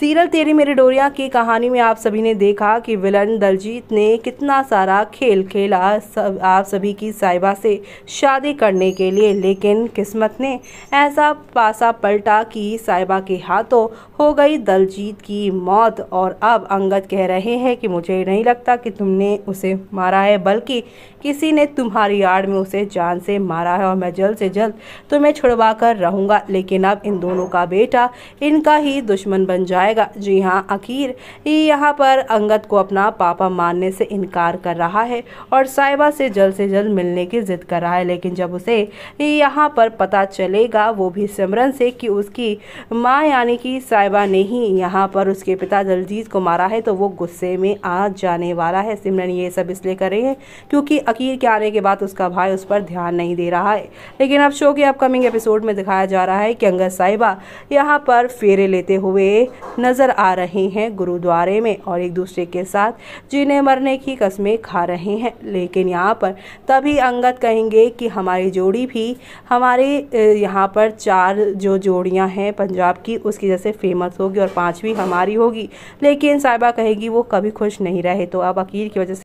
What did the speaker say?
serial तेरी मेरी डोरिया की कहानी में आप सभी ने देखा कि विलन दलजीत ने कितना सारा खेल खेला सब आप सभी की साहिबा से शादी करने के लिए लेकिन किस्मत ने ऐसा पासा पलटा कि साहिबा के हाथों हो गई दलजीत की मौत और अब अंगद कह रहे हैं कि मुझे नहीं लगता कि तुमने उसे मारा है बल्कि किसी ने तुम्हारी आड़ में उसे जान से मारा है और मैं जल्द से जल्द तुम्हें छुड़वा कर रहूँगा लेकिन अब इन दोनों का बेटा इनका ही दुश्मन बन जाए जाएगा जी हाँ आखिर यहाँ पर अंगद को अपना पापा मानने से इनकार कर रहा है और साहिबा से जल्द से जल्द मिलने की जिद कर रहा है लेकिन जब उसे यहाँ पर पता चलेगा वो भी सिमरन से कि उसकी माँ यानी कि साहिबा ने ही यहाँ पर उसके पिता दलजीत को मारा है तो वो गुस्से में आ जाने वाला है सिमरन ये सब इसलिए कर रहे हैं क्योंकि अकीर के आने के बाद उसका भाई उस पर ध्यान नहीं दे रहा है लेकिन अब शो के अपकमिंग एपिसोड में दिखाया जा रहा है कि अंगद साहिबा यहाँ पर फेरे लेते हुए नज़र आ रहे हैं गुरुद्वारे में और एक दूसरे के साथ जीने मरने की कस्में खा रहे हैं लेकिन यहाँ पर तभी अंगत कहेंगे कि हमारी जोड़ी भी हमारे यहाँ पर चार जो जोड़ियाँ हैं पंजाब की उसकी जैसे फेमस होगी और पाँचवीं हमारी होगी लेकिन साहिबा कहेगी वो कभी खुश नहीं रहे तो अब अकील की वजह से